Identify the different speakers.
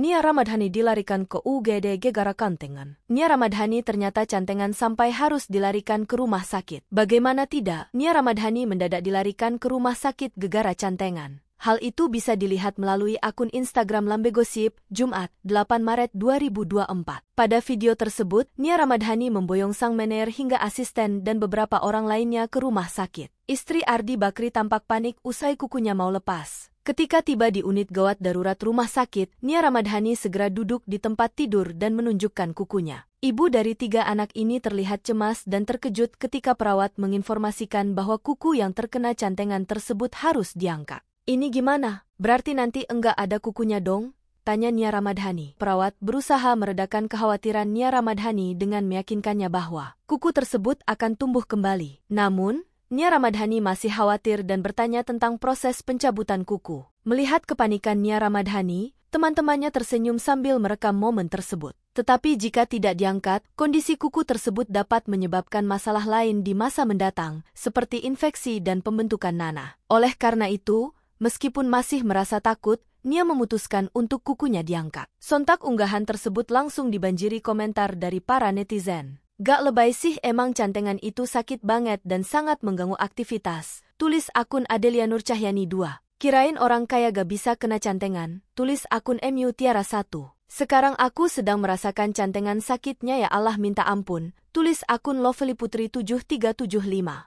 Speaker 1: Nia Ramadhani dilarikan ke UGD gegara kantengan. Nia Ramadhani ternyata cantengan sampai harus dilarikan ke rumah sakit. Bagaimana tidak, Nia Ramadhani mendadak dilarikan ke rumah sakit gegara cantengan. Hal itu bisa dilihat melalui akun Instagram Lambe Gosip, Jumat, 8 Maret 2024. Pada video tersebut, Nia Ramadhani memboyong sang mener hingga asisten dan beberapa orang lainnya ke rumah sakit. Istri Ardi Bakri tampak panik usai kukunya mau lepas. Ketika tiba di unit gawat darurat rumah sakit, Nia Ramadhani segera duduk di tempat tidur dan menunjukkan kukunya. Ibu dari tiga anak ini terlihat cemas dan terkejut ketika perawat menginformasikan bahwa kuku yang terkena cantengan tersebut harus diangkat. Ini gimana? Berarti nanti enggak ada kukunya dong? Tanya Nia Ramadhani. Perawat berusaha meredakan kekhawatiran Nia Ramadhani dengan meyakinkannya bahwa kuku tersebut akan tumbuh kembali. Namun, Nia Ramadhani masih khawatir dan bertanya tentang proses pencabutan kuku. Melihat kepanikan Nia Ramadhani, teman-temannya tersenyum sambil merekam momen tersebut. Tetapi jika tidak diangkat, kondisi kuku tersebut dapat menyebabkan masalah lain di masa mendatang, seperti infeksi dan pembentukan nanah. Oleh karena itu, meskipun masih merasa takut, Nia memutuskan untuk kukunya diangkat. Sontak unggahan tersebut langsung dibanjiri komentar dari para netizen. Gak lebay sih emang cantengan itu sakit banget dan sangat mengganggu aktivitas. Tulis akun Adelia Nur Cahyani 2. Kirain orang kaya gak bisa kena cantengan. Tulis akun MU Tiara 1. Sekarang aku sedang merasakan cantengan sakitnya ya Allah minta ampun. Tulis akun Lovely Putri 7375.